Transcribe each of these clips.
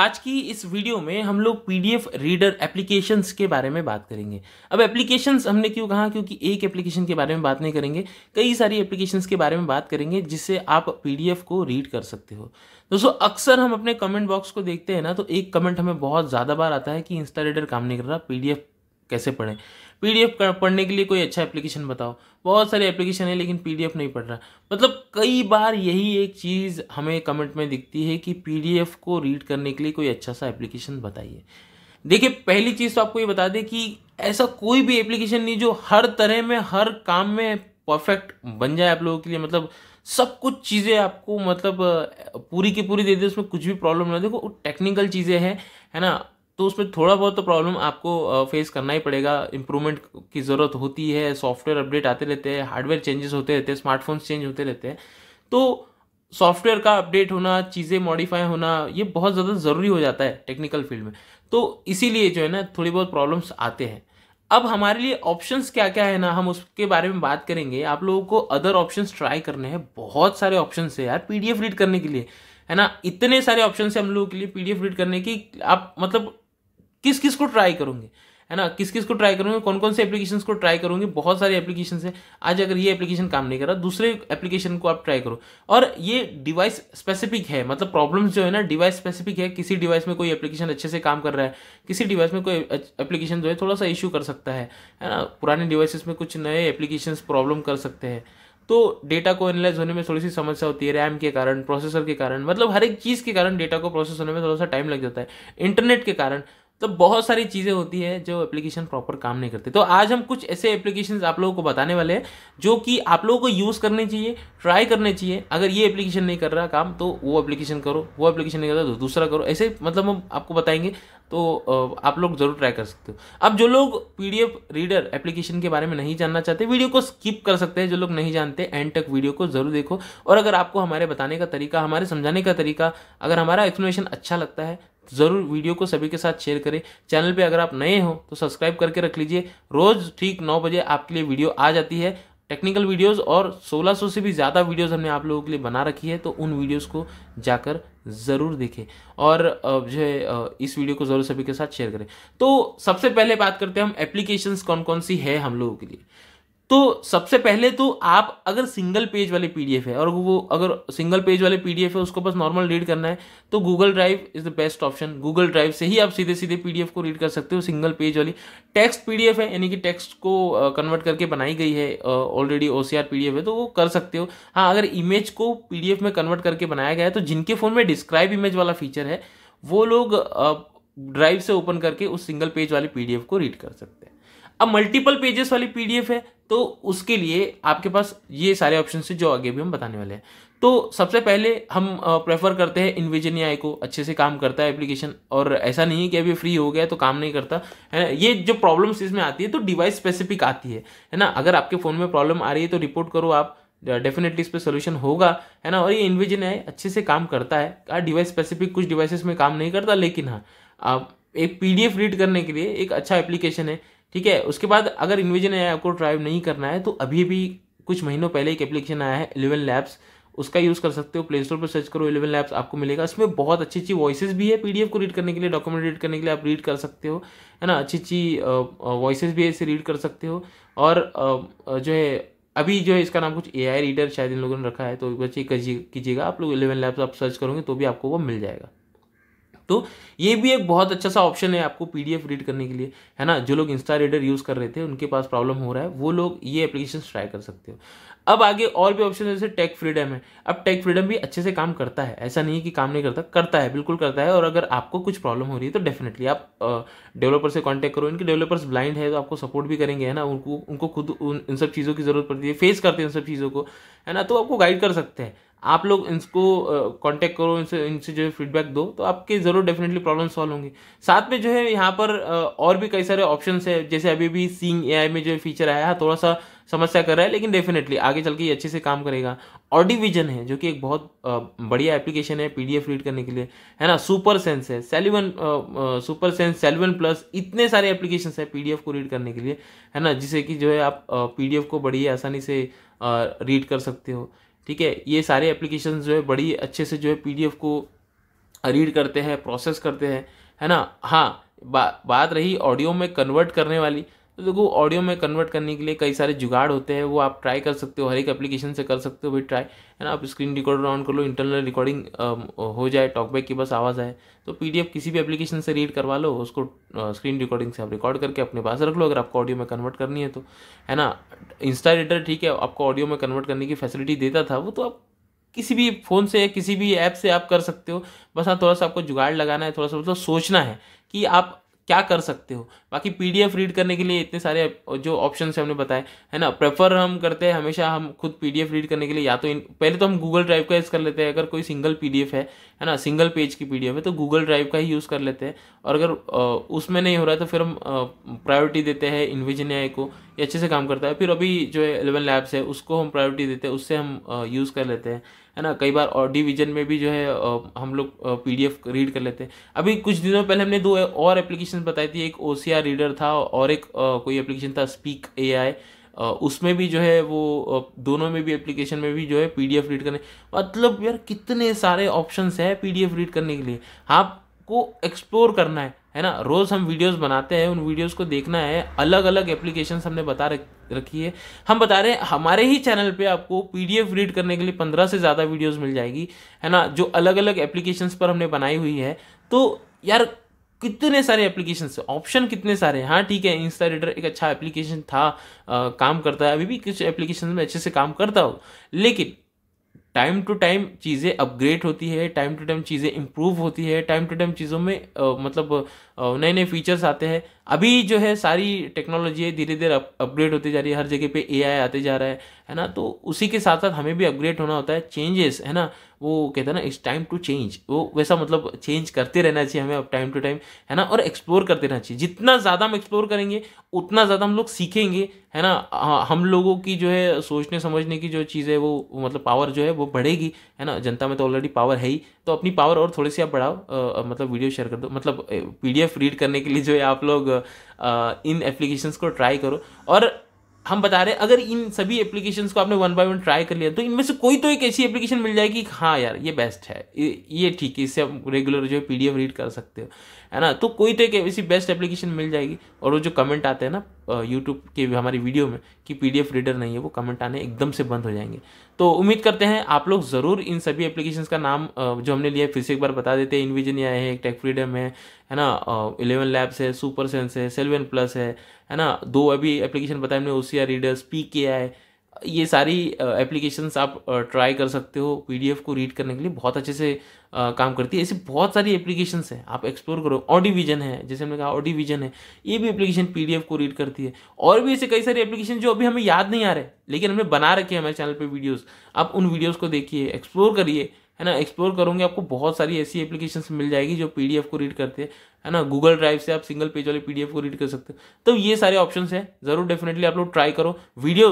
आज की इस वीडियो में हम लोग पीडीएफ रीडर एप्लीकेशंस के बारे में बात करेंगे अब एप्लीकेशंस हमने क्यों कहा क्योंकि एक एप्लीकेशन के बारे में बात नहीं करेंगे कई सारी एप्लीकेशंस के बारे में बात करेंगे जिससे आप पीडीएफ को रीड कर सकते हो दोस्तों अक्सर हम अपने कमेंट बॉक्स को देखते हैं ना तो एक कमेंट हमें बहुत ज़्यादा बार आता है कि इंस्टा रीडर काम नहीं कर रहा पी कैसे पढ़ें पीडीएफ पढ़ने के लिए कोई अच्छा एप्लीकेशन बताओ बहुत सारे एप्लीकेशन है लेकिन पीडीएफ नहीं पढ़ रहा मतलब कई बार यही एक चीज़ हमें कमेंट में दिखती है कि पीडीएफ को रीड करने के लिए कोई अच्छा सा एप्लीकेशन बताइए देखिए पहली चीज़ तो आपको ये बता दें कि ऐसा कोई भी एप्लीकेशन नहीं जो हर तरह में हर काम में परफेक्ट बन जाए आप लोगों के लिए मतलब सब कुछ चीज़ें आपको मतलब पूरी की पूरी दे दे उसमें कुछ भी प्रॉब्लम ना देखो टेक्निकल चीज़ें हैं है ना तो उसमें थोड़ा बहुत तो प्रॉब्लम आपको फेस करना ही पड़ेगा इंप्रूवमेंट की ज़रूरत होती है सॉफ्टवेयर अपडेट आते रहते हैं हार्डवेयर चेंजेस होते रहते हैं स्मार्टफोन्स चेंज होते रहते हैं तो सॉफ्टवेयर का अपडेट होना चीज़ें मॉडिफाई होना ये बहुत ज़्यादा ज़रूरी हो जाता है टेक्निकल फील्ड में तो इसीलिए जो है ना थोड़ी बहुत प्रॉब्लम्स आते हैं अब हमारे लिए ऑप्शंस क्या क्या है ना हम उसके बारे में बात करेंगे आप लोगों को अदर ऑप्शंस ट्राई करने हैं बहुत सारे ऑप्शन है यार पीडीएफ रीड करने के लिए है ना इतने सारे ऑप्शन है हम लोगों के लिए पीडीएफ रीड करने की आप मतलब किस किस को ट्राई करूंगे है ना किस किस को ट्राई करूंगे कौन कौन से एप्लीकेशन को ट्राई करूँगी बहुत सारे एप्लीकेशन है आज अगर ये एप्लीकेशन काम नहीं कर रहा दूसरे एप्लीकेशन को आप ट्राई करो और ये डिवाइस स्पेसिफिक है मतलब प्रॉब्लम्स जो है ना डिवाइस स्पेसिफिक है किसी डिवाइस में कोई एप्लीकेशन अच्छे से काम कर रहा है किसी डिवाइस में कोई एप्लीकेशन जो है थोड़ा सा इशू कर सकता है है ना पुराने डिवाइसेस में कुछ नए एप्लीकेशन प्रॉब्लम कर सकते हैं तो डेटा को एनालाइज होने में थोड़ी सी समस्या होती है रैम के कारण प्रोसेसर के कारण मतलब हर एक चीज़ के कारण डेटा को प्रोसेस होने में थोड़ा सा टाइम लग जाता है इंटरनेट के कारण तो बहुत सारी चीज़ें होती है जो एप्लीकेशन प्रॉपर काम नहीं करते तो आज हम कुछ ऐसे एप्लीकेशन आप लोगों को बताने वाले हैं जो कि आप लोगों को यूज़ करने चाहिए ट्राई करने चाहिए अगर ये एप्लीकेशन नहीं कर रहा काम तो वो एप्लीकेशन करो वो एप्लीकेशन नहीं कर रहा तो दूसरा करो ऐसे मतलब हम आपको बताएंगे तो आप लोग ज़रूर ट्राई कर सकते हो अब जो लोग पी रीडर एप्लीकेशन के बारे में नहीं जानना चाहते वीडियो को स्किप कर सकते हैं जो लोग नहीं जानते एंड तक वीडियो को ज़रूर देखो और अगर आपको हमारे बताने का तरीका हमारे समझाने का तरीका अगर हमारा एक्सप्लेनेशन अच्छा लगता है ज़रूर वीडियो को सभी के साथ शेयर करें चैनल पे अगर आप नए हो तो सब्सक्राइब करके रख लीजिए रोज़ ठीक नौ बजे आपके लिए वीडियो आ जाती है टेक्निकल वीडियोस और 1600 से भी ज़्यादा वीडियोस हमने आप लोगों के लिए बना रखी है तो उन वीडियोस को जाकर ज़रूर देखें और जो है इस वीडियो को ज़रूर सभी के साथ शेयर करें तो सबसे पहले बात करते हैं हम एप्लीकेशंस कौन कौन सी है हम लोगों के लिए तो सबसे पहले तो आप अगर सिंगल पेज वाले पीडीएफ है और वो अगर सिंगल पेज वाले पीडीएफ है उसको बस नॉर्मल रीड करना है तो Google Drive is the best option Google Drive से ही आप सीधे सीधे पीडीएफ को रीड कर सकते हो सिंगल पेज वाली टेक्स्ट पीडीएफ है यानी कि टेक्स्ट को कन्वर्ट करके बनाई गई है ऑलरेडी ओ सी है तो वो कर सकते हो हाँ अगर इमेज को पी में कन्वर्ट करके बनाया गया है तो जिनके फ़ोन में डिस्क्राइब इमेज वाला फीचर है वो लोग ड्राइव से ओपन करके उस सिंगल पेज वाले पीडीएफ को रीड कर सकते हैं अब मल्टीपल पेजेस वाली पीडीएफ है तो उसके लिए आपके पास ये सारे ऑप्शन है जो आगे भी हम बताने वाले हैं तो सबसे पहले हम प्रेफर करते हैं इन्विजन आई को अच्छे से काम करता है एप्लीकेशन और ऐसा नहीं है कि अभी फ्री हो गया तो काम नहीं करता है ना ये जो प्रॉब्लम्स इसमें आती है तो डिवाइस स्पेसिफिक आती है है ना अगर आपके फ़ोन में प्रॉब्लम आ रही है तो रिपोर्ट करो आप डेफिनेटली इस पर सोल्यूशन होगा है ना और ये इन्विजन आई अच्छे से काम करता है डिवाइस स्पेसिफिक कुछ डिवाइसेस में काम नहीं करता लेकिन हाँ आप एक पीडीएफ रीड करने के लिए एक अच्छा एप्लीकेशन है ठीक है उसके बाद अगर इन्विजन है आपको ड्राइव नहीं करना है तो अभी भी कुछ महीनों पहले एक एप्लीकेशन आया है इलेवन लैब्स उसका यूज़ कर सकते हो प्ले स्टोर पर सर्च करो इलेवन लैब्स आपको मिलेगा इसमें बहुत अच्छी अच्छी वॉइस भी है पीडीएफ को रीड करने के लिए डॉक्यूमेंट रीड करने के लिए आप रीड कर सकते हो है ना अच्छी अच्छी वॉइस भी है इसे रीड कर सकते हो और जो है अभी जो है इसका नाम कुछ ए रीडर शायद इन लोगों ने रखा है तो एक चेक कीजिएगा आप लोग इलेवन लैब्स आप सर्च करोगे तो भी आपको वो मिल जाएगा तो ये भी एक बहुत अच्छा सा ऑप्शन है आपको पीडीएफ रीड करने के लिए है ना जो लोग इंस्टा रीडर यूज़ कर रहे थे उनके पास प्रॉब्लम हो रहा है वो लोग ये एप्लीकेशन ट्राई कर सकते हो अब आगे और भी ऑप्शन जैसे टेक फ्रीडम है अब टेक फ्रीडम भी अच्छे से काम करता है ऐसा नहीं है कि काम नहीं करता करता है बिल्कुल करता है और अगर आपको कुछ प्रॉब्लम हो रही है तो डेफिनेटली आप डेवलपर से कांटेक्ट करो इनके डेवलपर्स ब्लाइंड है तो आपको सपोर्ट भी करेंगे है ना उनको उनको खुद उन, इन सब चीज़ों की ज़रूरत पड़ती है फेस करते हैं इन सब चीज़ों को है ना तो आपको गाइड कर सकते हैं आप लोग इनको कांटेक्ट करो इनसे इनसे जो है फीडबैक दो तो आपके ज़रूर डेफिनेटली प्रॉब्लम सॉल्व होंगी साथ में जो है यहाँ पर और भी कई सारे ऑप्शन है जैसे अभी भी सींग ए में जो फीचर आया है थोड़ा सा समस्या कर रहा है लेकिन डेफिनेटली आगे चल के ये अच्छे से काम करेगा ऑडिविजन है जो कि एक बहुत बढ़िया एप्लीकेशन है पीडीएफ रीड करने के लिए है ना सुपर सेंस है Sullivan super sense Sullivan plus इतने सारे एप्लीकेशन है पीडीएफ को रीड करने के लिए है ना जिसे कि जो है आप पीडीएफ को बड़ी आसानी से रीड कर सकते हो ठीक है ये सारे एप्लीकेशन जो है बड़ी अच्छे से जो है पी को रीड करते हैं प्रोसेस करते हैं है ना हाँ बा, बात रही ऑडियो में कन्वर्ट करने वाली तो देखो ऑडियो में कन्वर्ट करने के लिए कई सारे जुगाड़ होते हैं वो आप ट्राई कर सकते हो हर एक एप्लीकेशन से कर सकते हो भाई ट्राई है ना आप स्क्रीन रिकॉर्डर ऑन कर लो इंटरनल रिकॉर्डिंग हो जाए टॉकबैक की बस आवाज़ आए तो पीडीएफ किसी भी एप्लीकेशन से रीड करवा लो उसको स्क्रीन रिकॉर्डिंग से आप रिकॉर्ड करके अपने पास रख लो अगर आपको ऑडियो में कन्वर्ट करनी है तो है ना इंस्टा रेडर ठीक है आपको ऑडियो में कन्वर्ट करने की फैसिलिटी देता था वो तो आप किसी भी फ़ोन से या किसी भी ऐप से आप कर सकते हो बस हाँ थोड़ा सा आपको जुगाड़ लगाना है थोड़ा सा मतलब सोचना है कि आप क्या कर सकते हो बाकी पी डी एफ रीड करने के लिए इतने सारे जो ऑप्शन हमने बताए है ना प्रेफर हम करते हैं हमेशा हम खुद पी डी एफ रीड करने के लिए या तो इन, पहले तो हम गूगल ड्राइव का यूज़ कर लेते हैं अगर कोई सिंगल पी एफ है है ना सिंगल पेज की पी डी एफ है तो गूगल ड्राइव का ही यूज़ कर लेते हैं और अगर उसमें नहीं हो रहा है तो फिर हम प्रायोरिटी देते हैं इन्विजन आई को ये अच्छे से काम करता है फिर अभी जो है एलेवन लैब्स है उसको हम प्रायोरिटी देते हैं उससे हम यूज़ कर लेते हैं અને કઈ બાર ઓર્ડીવિઝન મે ભી જો હે હમ લોગ પીડીએફ રીડ કર લેતે અબ હી કુછ દિનો પહેલે હમને દો ઓર એપ્લિકેશન બતાઈ થી એક ઓસીઆર રીડર થા ઓર એક કોઈ એપ્લિકેશન થા સ્પીક એઆઈ ઉસમે ભી જો હે વો દોનો મે ભી એપ્લિકેશન મે ભી જો હે પીડીએફ રીડ કરને મતલબ યાર કિતને سارے ઓપ્શન્સ હે પીડીએફ રીડ કરને કે લિયે આપ को एक्सप्लोर करना है है ना रोज़ हम वीडियोस बनाते हैं उन वीडियोस को देखना है अलग अलग एप्लीकेशन हमने बता रखी है हम बता रहे हैं हमारे ही चैनल पे आपको पीडीएफ रीड करने के लिए पंद्रह से ज़्यादा वीडियोस मिल जाएगी है ना जो अलग अलग एप्लीकेशंस पर हमने बनाई हुई है तो यार कितने सारे एप्लीकेशन ऑप्शन कितने सारे हाँ ठीक है इंस्टा रीडर एक अच्छा एप्लीकेशन था आ, काम करता है अभी भी कुछ एप्लीकेशन में अच्छे से काम करता हो लेकिन टाइम टू टाइम चीज़ें अपग्रेड होती है टाइम टू टाइम चीज़ें इम्प्रूव होती है टाइम टू टाइम चीज़ों में आ, मतलब नए नए फीचर्स आते हैं अभी जो है सारी टेक्नोलॉजी है धीरे धीरे अपग्रेड होती जा रही है हर जगह पे ए आते जा रहा है है ना तो उसी के साथ साथ हमें भी अपग्रेड होना होता है चेंजेस है ना वो कहते हैं ना इट्स टाइम टू चेंज वो वैसा मतलब चेंज करते रहना चाहिए हमें अब टाइम टू टाइम है ना और एक्सप्लोर करते रहना चाहिए जितना ज़्यादा हम एक्सप्लोर करेंगे उतना ज़्यादा हम लोग सीखेंगे है ना हाँ, हम लोगों की जो है सोचने समझने की जो चीज़ है वो मतलब पावर जो है वो बढ़ेगी है ना जनता में तो ऑलरेडी पावर है ही तो अपनी पावर और थोड़ी सी आप बढ़ाओ आ, मतलब वीडियो शेयर कर दो मतलब पी रीड करने के लिए जो है आप लोग इन एप्लीकेशंस को ट्राई करो और हम बता रहे हैं अगर इन सभी एप्लीकेशंस को आपने वन बाय वन ट्राई कर लिया तो इनमें से कोई तो एक ऐसी एप्लीकेशन मिल जाएगी हाँ यार ये बेस्ट है ये ठीक है इससे आप रेगुलर जो है पी रीड कर सकते हो है ना तो कोई तो एक ऐसी बेस्ट एप्लीकेशन मिल जाएगी और वो जो कमेंट आते हैं ना यूट्यूब के हमारी वीडियो में कि पीडीएफ रीडर नहीं है वो कमेंट आने एकदम से बंद हो जाएंगे तो उम्मीद करते हैं आप लोग ज़रूर इन सभी एप्लीकेशन का नाम जो हमने लिया है फिर से एक बार बता देते हैं इन्विजन है टेक फ्रीडम है है ना इलेवन लैब्स है सुपर सेंस है सेलवन प्लस है है ना दो अभी एप्लीकेशन बताए हमने ओ सी आर रीडर्स पी के आई ये सारी एप्लीकेशंस आप ट्राई कर सकते हो पीडीएफ को रीड करने के लिए बहुत अच्छे से आ, काम करती है ऐसी बहुत सारी एप्लीकेशंस हैं आप एक्सप्लोर करो ऑडिविजन है जैसे हमने कहा ऑडिविजन है ये भी एप्लीकेशन पीडीएफ को रीड करती है और भी ऐसे कई सारी एप्लीकेशन जो अभी हमें याद नहीं आ रहे लेकिन हमने बना रखे हैं हमारे चैनल पर वीडियोज़ आप उन वीडियोज़ को देखिए एक्सप्लोर करिए है ना एक्सप्लोर करोगे आपको बहुत सारी ऐसी एप्लीकेशन मिल जाएगी जो पी को रीड करते हैं है ना गूगल ड्राइव से आप सिंगल पेज वाले पीडीएफ को रीड कर सकते हो तो ये सारे ऑप्शन हैं ज़रूर डेफिनेटली आप लोग ट्राई करो वीडियो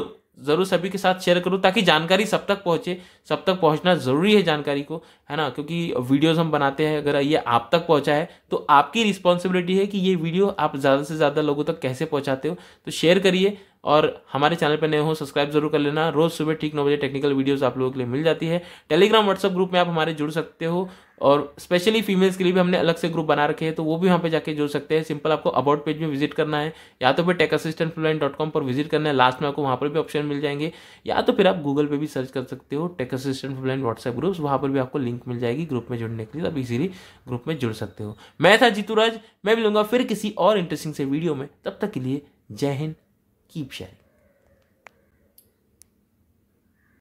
ज़रूर सभी के साथ शेयर करूँ ताकि जानकारी सब तक पहुँचे सब तक पहुँचना ज़रूरी है जानकारी को है ना क्योंकि वीडियोज़ हम बनाते हैं अगर ये आप तक पहुँचा है तो आपकी रिस्पॉन्सिबिलिटी है कि ये वीडियो आप ज़्यादा से ज़्यादा लोगों तक कैसे पहुँचाते हो तो शेयर करिए और हमारे चैनल पर नए हो सब्सक्राइब जरूर कर लेना रोज़ सुबह ठीक नौ बजे टेक्निकल वीडियोस आप लोगों के लिए मिल जाती है टेलीग्राम व्हाट्सअप ग्रुप में आप हमारे जुड़ सकते हो और स्पेशली फीमेल्स के लिए भी हमने अलग से ग्रुप बना रखे हैं तो वो भी वहाँ पे जाके जुड़ सकते हैं सिंपल आपको अबाउट पेज में विजिट करना है या तो फिर tech assistant fluent dot com पर विजिट करना है लास्ट में आपको वहाँ पर भी ऑप्शन मिल जाएंगे या तो फिर आप गूगल पे भी सर्च कर सकते हो tech assistant fluent WhatsApp groups वहाँ पर भी आपको लिंक मिल जाएगी ग्रुप में जुड़ने के लिए आप इजीली ग्रुप में जुड़ सकते हो मैं था जीतूराज मैं भी लूँगा फिर किसी और इंटरेस्टिंग से वीडियो में तब तक के लिए जय हिंद कीप शेयरिंग